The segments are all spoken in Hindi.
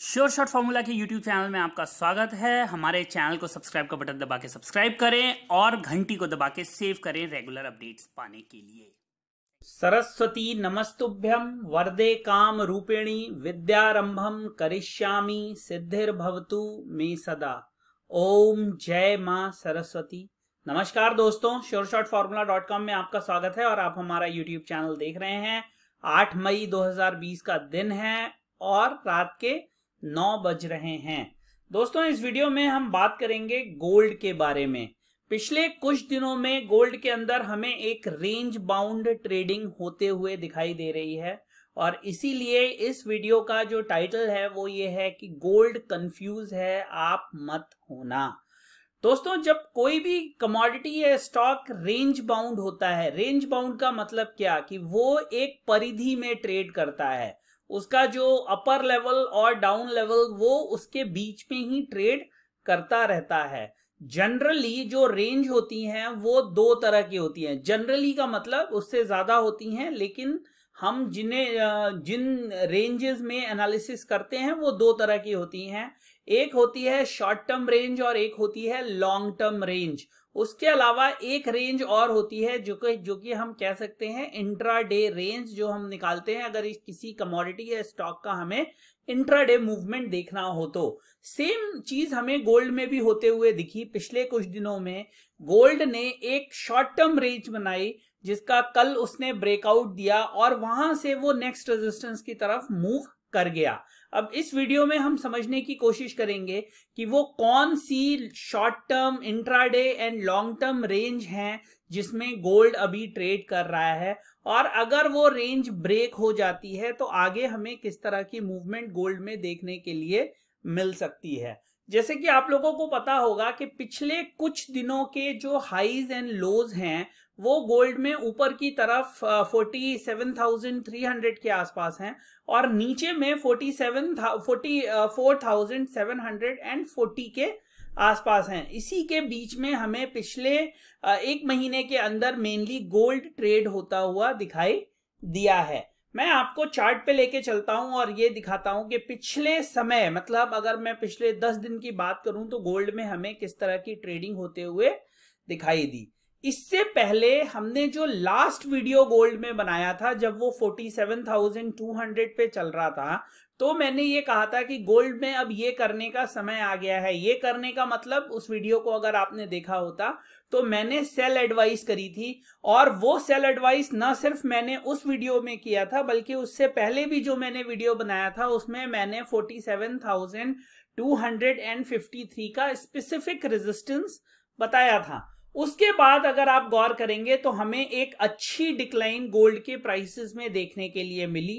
श्योर शॉर्ट फार्मूला के YouTube चैनल में आपका स्वागत है हमारे चैनल को सब्सक्राइब का बटन दबा के सब्सक्राइब करें और घंटी को दबा के सेव करें रेगुलर अपडेट्स पाने के लिए सरस्वती नमस्तुभ्यम वरदे काम रूपेणी विद्यारंभम करिष्यामि भवतु मे सदा ओम जय मां सरस्वती नमस्कार दोस्तों sure short formula dot com में आपका स्वागत है और आप हमारा यूट्यूब चैनल देख रहे हैं आठ मई 2020 का दिन है और रात के नौ बज रहे हैं दोस्तों इस वीडियो में हम बात करेंगे गोल्ड के बारे में पिछले कुछ दिनों में गोल्ड के अंदर हमें एक रेंज बाउंड ट्रेडिंग होते हुए दिखाई दे रही है और इसीलिए इस वीडियो का जो टाइटल है वो ये है कि गोल्ड कंफ्यूज है आप मत होना दोस्तों जब कोई भी कमोडिटी या स्टॉक रेंज बाउंड होता है रेंज बाउंड का मतलब क्या कि वो एक परिधि में ट्रेड करता है उसका जो अपर लेवल और डाउन लेवल वो उसके बीच में ही ट्रेड करता रहता है जनरली जो रेंज होती हैं वो दो तरह की होती हैं जनरली का मतलब उससे ज्यादा होती हैं लेकिन हम जिन्हें जिन रेंजेस में एनालिसिस करते हैं वो दो तरह की होती हैं एक होती है शॉर्ट टर्म रेंज और एक होती है लॉन्ग टर्म रेंज उसके अलावा एक रेंज और होती है जो कि जो कि हम कह सकते हैं इंट्रा डे रेंज जो हम निकालते हैं अगर किसी कमोडिटी या स्टॉक का हमें इंट्रा डे मूवमेंट देखना हो तो सेम चीज हमें गोल्ड में भी होते हुए दिखी पिछले कुछ दिनों में गोल्ड ने एक शॉर्ट टर्म रेंज बनाई जिसका कल उसने ब्रेकआउट दिया और वहां से वो नेक्स्ट रेजिस्टेंस की तरफ मूव कर गया अब इस वीडियो में हम समझने की कोशिश करेंगे कि वो कौन सी short term intraday and long term range हैं जिसमें गोल्ड अभी ट्रेड कर रहा है और अगर वो रेंज ब्रेक हो जाती है तो आगे हमें किस तरह की मूवमेंट गोल्ड में देखने के लिए मिल सकती है जैसे कि आप लोगों को पता होगा कि पिछले कुछ दिनों के जो हाईज एंड लोज हैं वो गोल्ड में ऊपर की तरफ 47,300 के आसपास हैं और नीचे में एंड फोर्टी के आसपास हैं इसी के बीच में हमें पिछले एक महीने के अंदर मेनली गोल्ड ट्रेड होता हुआ दिखाई दिया है मैं आपको चार्ट पे लेके चलता हूं और ये दिखाता हूं कि पिछले समय मतलब अगर मैं पिछले दस दिन की बात करूं तो गोल्ड में हमें किस तरह की ट्रेडिंग होते हुए दिखाई दी इससे पहले हमने जो लास्ट वीडियो गोल्ड में बनाया था जब वो 47,200 पे चल रहा था तो मैंने ये कहा था कि गोल्ड में अब ये करने का समय आ गया है ये करने का मतलब उस वीडियो को अगर आपने देखा होता तो मैंने सेल एडवाइस करी थी और वो सेल एडवाइस ना सिर्फ मैंने उस वीडियो में किया था बल्कि उससे पहले भी जो मैंने वीडियो बनाया था उसमें मैंने 47,253 का स्पेसिफिक रेजिस्टेंस बताया था उसके बाद अगर आप गौर करेंगे तो हमें एक अच्छी डिक्लाइन गोल्ड के प्राइसेस में देखने के लिए मिली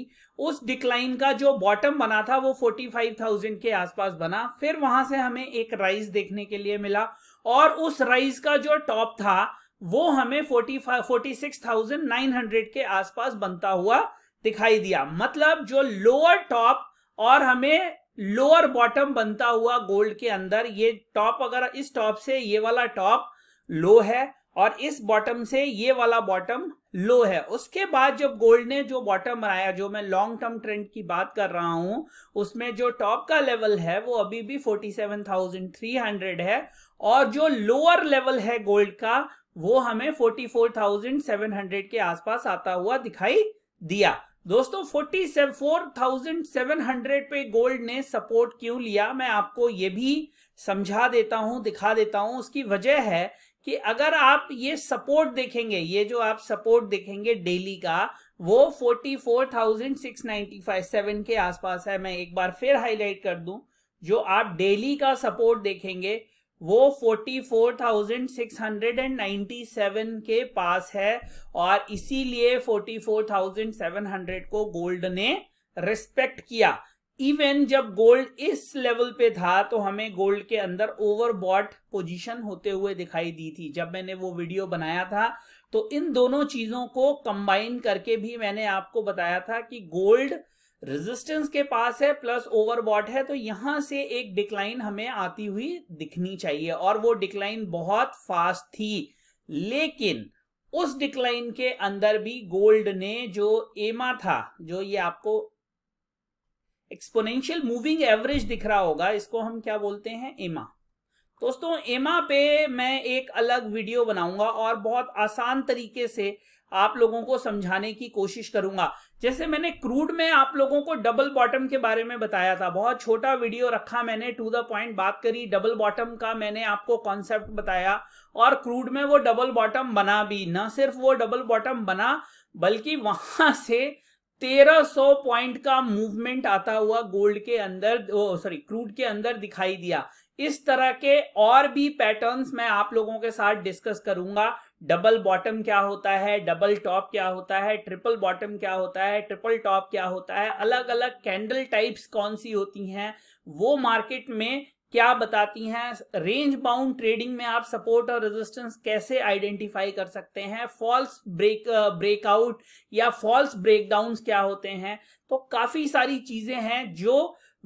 उस डिक्लाइन का जो बॉटम बना था वो 45,000 के आसपास बना फिर वहां से हमें एक राइज देखने के लिए मिला और उस राइज का जो टॉप था वो हमें forty forty six thousand nine hundred के आसपास बनता हुआ दिखाई दिया मतलब जो लोअर टॉप और हमें लोअर बॉटम बनता हुआ गोल्ड के अंदर ये टॉप अगर इस टॉप से ये वाला टॉप लो है और इस बॉटम से ये वाला बॉटम लो है उसके बाद जब गोल्ड ने जो बॉटम बनाया जो मैं लॉन्ग टर्म ट्रेंड की बात कर रहा हूं उसमें जो टॉप का लेवल है वो अभी भी 47,300 है और जो लोअर लेवल है गोल्ड का वो हमें 44,700 के आसपास आता हुआ दिखाई दिया दोस्तों 44,700 पे गोल्ड ने सपोर्ट क्यों लिया मैं आपको ये भी समझा देता हूं दिखा देता हूं उसकी वजह है कि अगर आप ये सपोर्ट देखेंगे ये जो आप सपोर्ट देखेंगे डेली का वो 44,695.7 के आसपास है मैं एक बार फिर हाईलाइट कर दूं जो आप डेली का सपोर्ट देखेंगे वो 44,697 के पास है और इसीलिए 44,700 को गोल्ड ने रिस्पेक्ट किया इवन जब गोल्ड इस लेवल पे था तो हमें गोल्ड के अंदर ओवरबॉट पोजीशन होते हुए दिखाई दी थी जब मैंने वो वीडियो बनाया था तो इन दोनों चीजों को कंबाइन करके भी मैंने आपको बताया था कि गोल्ड रेजिस्टेंस के पास है प्लस ओवरबॉट है तो यहां से एक डिक्लाइन हमें आती हुई दिखनी चाहिए और वो डिक्लाइन बहुत फास्ट थी लेकिन उस डिक्लाइन के अंदर भी गोल्ड ने जो एमा था जो ये आपको एक्सपोनेंशियल मूविंग एवरेज दिख रहा होगा इसको हम क्या बोलते हैं एमा दोस्तों एमा पे मैं एक अलग वीडियो बनाऊंगा और बहुत आसान तरीके से आप लोगों को समझाने की कोशिश करूंगा जैसे मैंने क्रूड में आप लोगों को डबल बॉटम के बारे में बताया था बहुत छोटा वीडियो रखा मैंने टू द पॉइंट बात करी डबल बॉटम का मैंने आपको कॉन्सेप्ट बताया और क्रूड में वो डबल बॉटम बना भी ना सिर्फ वो डबल बॉटम बना बल्कि वहां से 1300 पॉइंट का मूवमेंट आता हुआ गोल्ड के अंदर सॉरी क्रूड के अंदर दिखाई दिया इस तरह के और भी पैटर्न्स मैं आप लोगों के साथ डिस्कस करूंगा डबल बॉटम क्या होता है डबल टॉप क्या होता है ट्रिपल बॉटम क्या होता है ट्रिपल टॉप क्या होता है अलग अलग कैंडल टाइप्स कौन सी होती हैं वो मार्केट में क्या बताती हैं रेंज बाउंड ट्रेडिंग में आप सपोर्ट और रेजिस्टेंस कैसे आइडेंटिफाई कर सकते हैं फॉल्स ब्रेक ब्रेकआउट या फॉल्स ब्रेकडाउंस क्या होते हैं तो काफी सारी चीजें हैं जो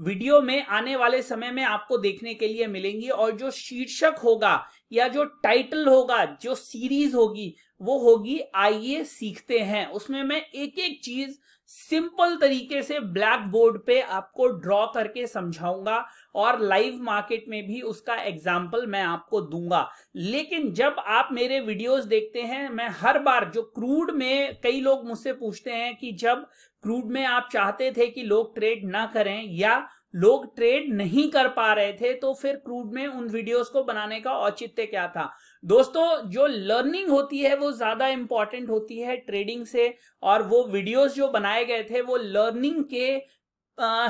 वीडियो में आने वाले समय में आपको देखने के लिए मिलेंगी और जो शीर्षक होगा या जो टाइटल होगा जो सीरीज होगी वो होगी आइए सीखते हैं उसमें मैं एक एक चीज सिंपल तरीके से ब्लैक बोर्ड पे आपको ड्रॉ करके समझाऊंगा और लाइव मार्केट में भी उसका एग्जाम्पल मैं आपको दूंगा लेकिन जब आप मेरे वीडियोस देखते हैं मैं हर बार जो क्रूड में कई लोग मुझसे पूछते हैं कि जब क्रूड में आप चाहते थे कि लोग ट्रेड ना करें या लोग ट्रेड नहीं कर पा रहे थे तो फिर क्रूड में उन वीडियोस को बनाने का औचित्य क्या था दोस्तों जो लर्निंग होती है वो ज्यादा इंपॉर्टेंट होती है ट्रेडिंग से और वो वीडियोस जो बनाए गए थे वो लर्निंग के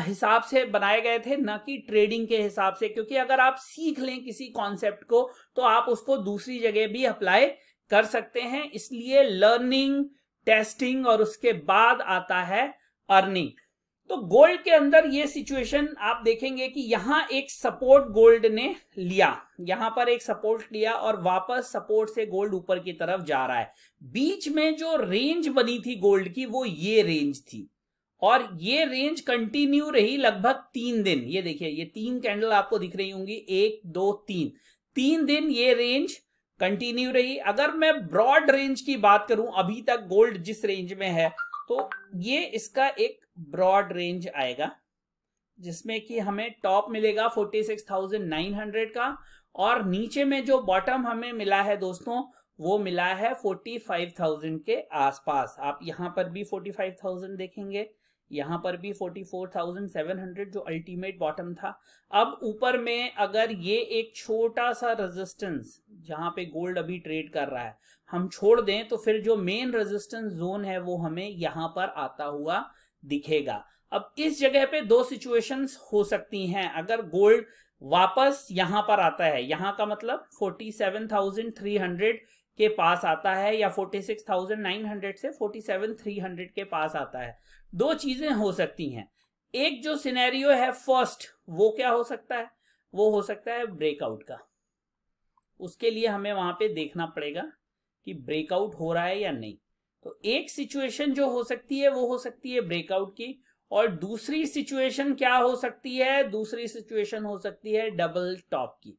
हिसाब से बनाए गए थे ना कि ट्रेडिंग के हिसाब से क्योंकि अगर आप सीख लें किसी कॉन्सेप्ट को तो आप उसको दूसरी जगह भी अप्लाई कर सकते हैं इसलिए लर्निंग टेस्टिंग और उसके बाद आता है अर्निंग तो गोल्ड के अंदर ये सिचुएशन आप देखेंगे कि यहां एक सपोर्ट गोल्ड ने लिया यहां पर एक सपोर्ट लिया और वापस सपोर्ट से गोल्ड ऊपर की तरफ जा रहा है बीच में जो रेंज बनी थी गोल्ड की वो ये रेंज थी और ये रेंज कंटिन्यू रही लगभग तीन दिन ये देखिए ये तीन कैंडल आपको दिख रही होंगी एक दो तीन तीन दिन ये रेंज कंटिन्यू रही अगर मैं ब्रॉड रेंज की बात करूं अभी तक गोल्ड जिस रेंज में है तो ये इसका एक ब्रॉड रेंज आएगा जिसमें कि हमें टॉप मिलेगा 46,900 का और नीचे में जो बॉटम हमें मिला है दोस्तों वो मिला है 45,000 के आसपास आप यहां पर भी 45,000 देखेंगे यहां पर भी 44,700 जो अल्टीमेट बॉटम था अब ऊपर में अगर ये एक छोटा सा रेजिस्टेंस जहां पे गोल्ड अभी ट्रेड कर रहा है हम छोड़ दें तो फिर जो मेन रेजिस्टेंस जोन है वो हमें यहां पर आता हुआ दिखेगा अब इस जगह पे दो सिचुएशंस हो सकती हैं अगर गोल्ड वापस यहां पर आता है यहां का मतलब 47,300 के पास आता है या 46,900 से 47,300 के पास आता है दो चीजें हो सकती हैं एक जो सिनेरियो है फर्स्ट वो क्या हो सकता है वो हो सकता है ब्रेकआउट का उसके लिए हमें वहां पे देखना पड़ेगा कि ब्रेकआउट हो रहा है या नहीं तो एक सिचुएशन जो हो सकती है वो हो सकती है ब्रेकआउट की और दूसरी सिचुएशन क्या हो सकती है दूसरी सिचुएशन हो सकती है डबल टॉप की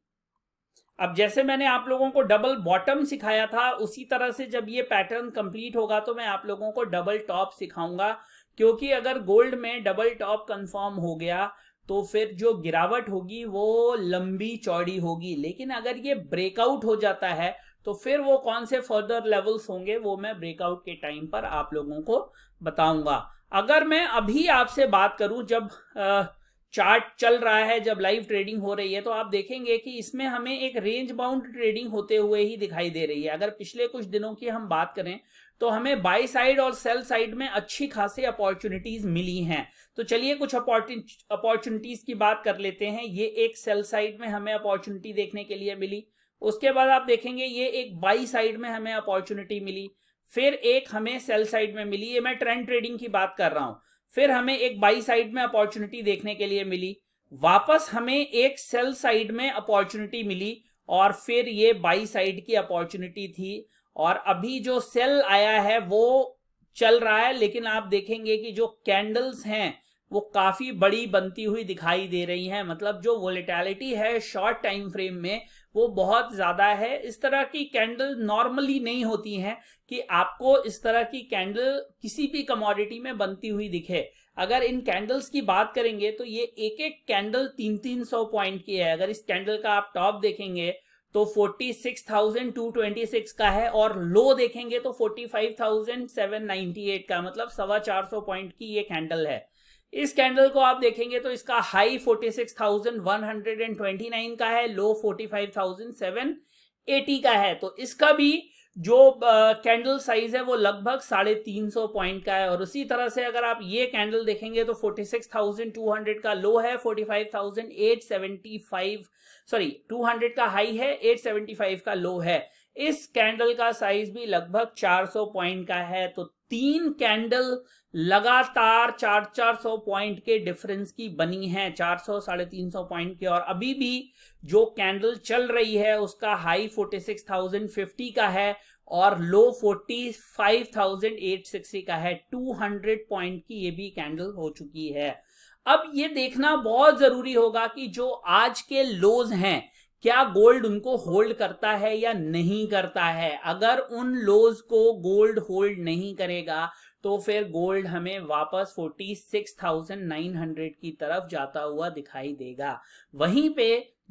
अब जैसे मैंने आप लोगों को डबल बॉटम सिखाया था उसी तरह से जब ये पैटर्न कंप्लीट होगा तो मैं आप लोगों को डबल टॉप सिखाऊंगा क्योंकि अगर गोल्ड में डबल टॉप कंफर्म हो गया तो फिर जो गिरावट होगी वो लंबी चौड़ी होगी लेकिन अगर ये ब्रेकआउट हो जाता है तो फिर वो कौन से फर्दर लेवल्स होंगे वो मैं ब्रेकआउट के टाइम पर आप लोगों को बताऊंगा अगर मैं अभी आपसे बात करूं जब चार्ट चल रहा है जब लाइव ट्रेडिंग हो रही है तो आप देखेंगे कि इसमें हमें एक रेंज बाउंड ट्रेडिंग होते हुए ही दिखाई दे रही है अगर पिछले कुछ दिनों की हम बात करें तो हमें बाई साइड और सेल साइड में अच्छी खासी अपॉर्चुनिटीज मिली हैं तो चलिए कुछ अपॉर्चुनिटीज की बात कर लेते हैं ये एक सेल साइड में हमें अपॉर्चुनिटी देखने के लिए मिली उसके बाद आप देखेंगे ये एक बाई साइड में हमें अपॉर्चुनिटी मिली फिर एक हमें सेल साइड में मिली ये मैं ट्रेंड ट्रेडिंग की बात कर रहा हूं फिर हमें एक बाई साइड में अपॉर्चुनिटी देखने के लिए मिली वापस हमें एक सेल साइड में अपॉर्चुनिटी मिली और फिर ये बाई साइड की अपॉर्चुनिटी थी और अभी जो सेल आया है वो चल रहा है लेकिन आप देखेंगे कि जो कैंडल्स हैं वो काफी बड़ी बनती हुई दिखाई दे रही हैं मतलब जो वोलेटैलिटी है शॉर्ट टाइम फ्रेम में वो बहुत ज़्यादा है इस तरह की कैंडल नॉर्मली नहीं होती हैं कि आपको इस तरह की कैंडल किसी भी कमोडिटी में बनती हुई दिखे अगर इन कैंडल्स की बात करेंगे तो ये एक एक कैंडल तीन तीन सौ पॉइंट की है अगर इस कैंडल का आप टॉप देखेंगे तो 46,226 का है और लो देखेंगे तो 45,798 का मतलब सवा चार सौ पॉइंट की ये कैंडल है इस कैंडल को आप देखेंगे तो इसका हाई 46,129 का है लो 45,780 का है तो इसका भी जो कैंडल साइज है वो लगभग साढ़े तीन सौ पॉइंट का है और उसी तरह से अगर आप ये कैंडल देखेंगे तो 46,200 का लो है 45,875 सॉरी 200 का हाई है 875 का लो है इस कैंडल का साइज भी लगभग 400 पॉइंट का है तो तीन कैंडल लगातार चार चार सौ पॉइंट के डिफरेंस की बनी है चार सौ साढ़े तीन सौ पॉइंट के और अभी भी जो कैंडल चल रही है उसका high forty six thousand fifty का है और low forty five thousand eight sixty का है टू हंड्रेड पॉइंट की ये भी कैंडल हो चुकी है अब ये देखना बहुत जरूरी होगा कि जो आज के लोज हैं क्या गोल्ड उनको होल्ड करता है या नहीं करता है अगर उन लोज को गोल्ड होल्ड नहीं करेगा तो फिर गोल्ड हमें वापस 46,900 की तरफ जाता हुआ दिखाई देगा वहीं पे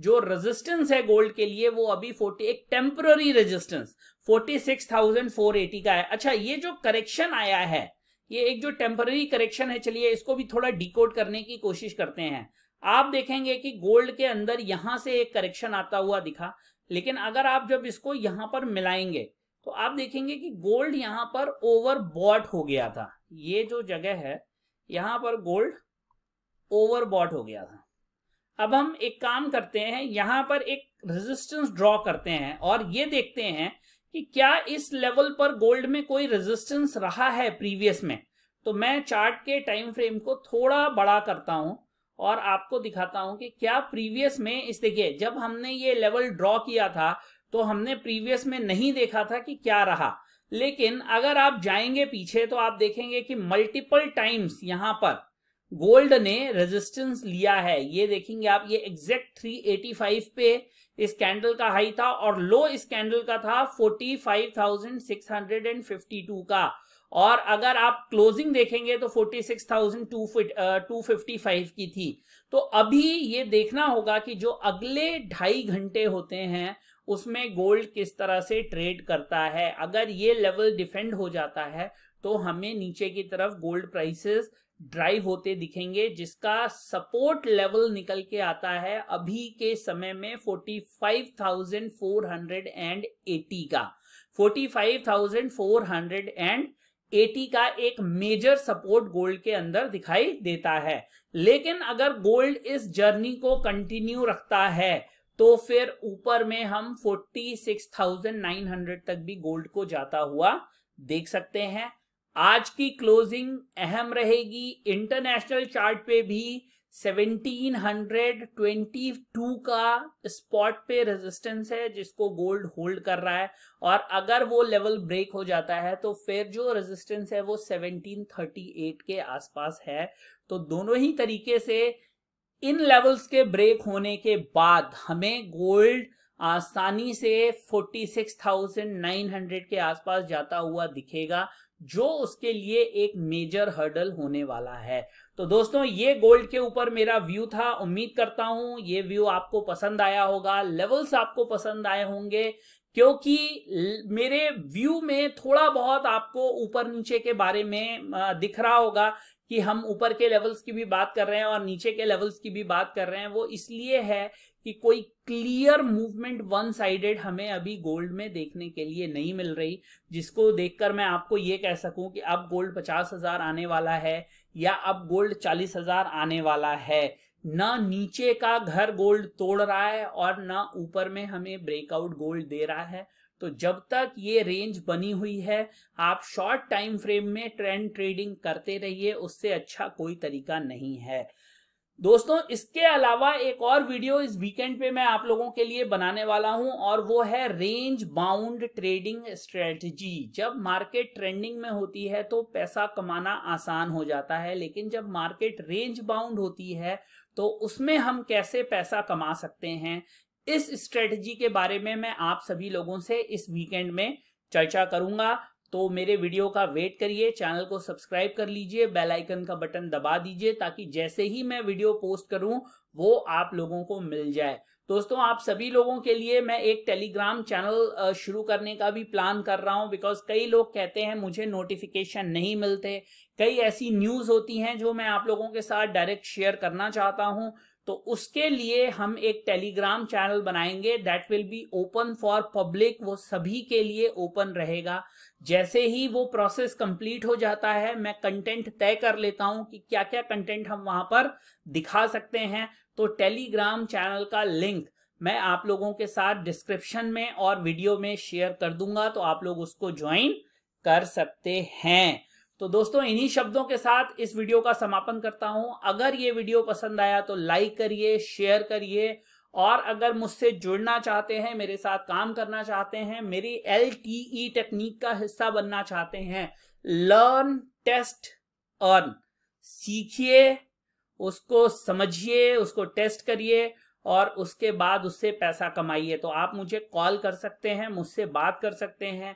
जो रेजिस्टेंस है गोल्ड के लिए वो अभी 40 एक टेम्पररी रेजिस्टेंस 46,480 का है अच्छा ये जो करेक्शन आया है ये एक जो टेम्पररी करेक्शन है चलिए इसको भी थोड़ा डिकोड करने की कोशिश करते हैं आप देखेंगे कि गोल्ड के अंदर यहां से एक करेक्शन आता हुआ दिखा लेकिन अगर आप जब इसको यहां पर मिलाएंगे तो आप देखेंगे कि गोल्ड यहां पर ओवर बॉट हो गया था ये जो जगह है यहां पर गोल्ड ओवर बॉट हो गया था अब हम एक काम करते हैं यहां पर एक रेजिस्टेंस ड्रॉ करते हैं और ये देखते हैं कि क्या इस लेवल पर गोल्ड में कोई रेजिस्टेंस रहा है प्रीवियस में तो मैं चार्ट के टाइम फ्रेम को थोड़ा बड़ा करता हूं और आपको दिखाता हूं कि क्या प्रीवियस में इस देखिए जब हमने ये लेवल ड्रॉ किया था तो हमने प्रीवियस में नहीं देखा था कि क्या रहा लेकिन अगर आप जाएंगे पीछे तो आप देखेंगे कि मल्टीपल टाइम्स यहां पर गोल्ड ने रेजिस्टेंस लिया है ये देखेंगे आप ये एग्जैक्ट 385 पे इस कैंडल का हाई था और लो इस कैंडल का था 45,652 का और अगर आप क्लोजिंग देखेंगे तो 46,255 की थी तो अभी ये देखना होगा कि जो अगले ढाई घंटे होते हैं उसमें गोल्ड किस तरह से ट्रेड करता है अगर ये लेवल डिफेंड हो जाता है तो हमें नीचे की तरफ गोल्ड प्राइसेस ड्राइव होते दिखेंगे जिसका सपोर्ट लेवल निकल के आता है अभी के समय में 45,480 का 45,480 एटी का एक मेजर सपोर्ट गोल्ड के अंदर दिखाई देता है लेकिन अगर गोल्ड इस जर्नी को कंटिन्यू रखता है तो फिर ऊपर में हम 46,900 तक भी गोल्ड को जाता हुआ देख सकते हैं आज की क्लोजिंग अहम रहेगी इंटरनेशनल चार्ट पे भी 1722 का स्पॉट पे रेजिस्टेंस है जिसको गोल्ड होल्ड कर रहा है और अगर वो लेवल ब्रेक हो जाता है तो फिर जो रेजिस्टेंस है वो 1738 के आसपास है तो दोनों ही तरीके से इन लेवल्स के ब्रेक होने के बाद हमें गोल्ड आसानी से 46,900 के आसपास जाता हुआ दिखेगा जो उसके लिए एक मेजर हर्डल होने वाला है तो दोस्तों ये गोल्ड के ऊपर मेरा व्यू था उम्मीद करता हूं ये व्यू आपको पसंद आया होगा लेवल्स आपको पसंद आए होंगे क्योंकि मेरे व्यू में थोड़ा बहुत आपको ऊपर नीचे के बारे में दिख रहा होगा कि हम ऊपर के लेवल्स की भी बात कर रहे हैं और नीचे के लेवल्स की भी बात कर रहे हैं वो इसलिए है कि कोई क्लियर मूवमेंट वन साइडेड हमें अभी गोल्ड में देखने के लिए नहीं मिल रही जिसको देखकर मैं आपको ये कह सकूं कि अब गोल्ड पचास हजार आने वाला है या अब गोल्ड चालीस हजार आने वाला है ना नीचे का घर गोल्ड तोड़ रहा है और ना ऊपर में हमें ब्रेकआउट गोल्ड दे रहा है तो जब तक ये रेंज बनी हुई है आप शॉर्ट टाइम फ्रेम में ट्रेंड ट्रेडिंग करते रहिए उससे अच्छा कोई तरीका नहीं है दोस्तों इसके अलावा एक और वीडियो इस वीकेंड पे मैं आप लोगों के लिए बनाने वाला हूं और वो है रेंज बाउंड ट्रेडिंग स्ट्रेटजी जब मार्केट ट्रेंडिंग में होती है तो पैसा कमाना आसान हो जाता है लेकिन जब मार्केट रेंज बाउंड होती है तो उसमें हम कैसे पैसा कमा सकते हैं इस स्ट्रेटजी के बारे में मैं आप सभी लोगों से इस वीकेंड में चर्चा करूंगा तो मेरे वीडियो का वेट करिए चैनल को सब्सक्राइब कर लीजिए बेल आइकन का बटन दबा दीजिए ताकि जैसे ही मैं वीडियो पोस्ट करूं वो आप लोगों को मिल जाए दोस्तों आप सभी लोगों के लिए मैं एक टेलीग्राम चैनल शुरू करने का भी प्लान कर रहा हूं बिकॉज कई लोग कहते हैं मुझे नोटिफिकेशन नहीं मिलते कई ऐसी न्यूज़ होती हैं जो मैं आप लोगों के साथ डायरेक्ट शेयर करना चाहता हूं तो उसके लिए हम एक टेलीग्राम चैनल बनाएंगे that will be open for public वो सभी के लिए ओपन रहेगा जैसे ही वो प्रोसेस कंप्लीट हो जाता है मैं कंटेंट तय कर लेता हूं कि क्या क्या कंटेंट हम वहां पर दिखा सकते हैं तो टेलीग्राम चैनल का लिंक मैं आप लोगों के साथ डिस्क्रिप्शन में और वीडियो में शेयर कर दूंगा तो आप लोग उसको ज्वाइन कर सकते हैं तो दोस्तों इन्हीं शब्दों के साथ इस वीडियो का समापन करता हूं अगर ये वीडियो पसंद आया तो लाइक करिए शेयर करिए और अगर मुझसे जुड़ना चाहते हैं मेरे साथ काम करना चाहते हैं मेरी एल टेक्निक का हिस्सा बनना चाहते हैं लर्न टेस्ट अर्न सीखिए उसको समझिए उसको टेस्ट करिए और उसके बाद उससे पैसा कमाइए तो आप मुझे कॉल कर सकते हैं मुझसे बात कर सकते हैं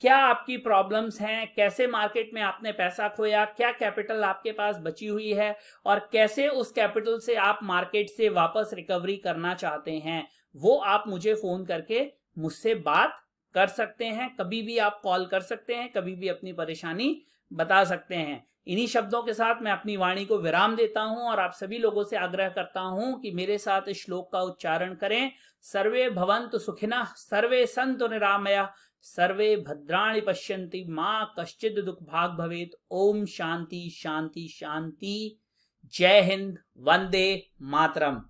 क्या आपकी प्रॉब्लम्स हैं कैसे मार्केट में आपने पैसा खोया क्या कैपिटल आपके पास बची हुई है और कैसे उस कैपिटल से आप मार्केट से वापस रिकवरी करना चाहते हैं वो आप मुझे फोन करके मुझसे बात कर सकते हैं कभी भी आप कॉल कर सकते हैं कभी भी अपनी परेशानी बता सकते हैं इन्हीं शब्दों के साथ मैं अपनी वाणी को विराम देता हूं और आप सभी लोगों से आग्रह करता हूं कि मेरे साथ इस श्लोक का उच्चारण करें सर्वे भवंत सुखिना सर्वे संत निरामया सर्वे भद्राणि पश्यन्ति मा कश्चिद दुख भाग भवेत ओम शांति शांति शांति जय हिंद वंदे मातरम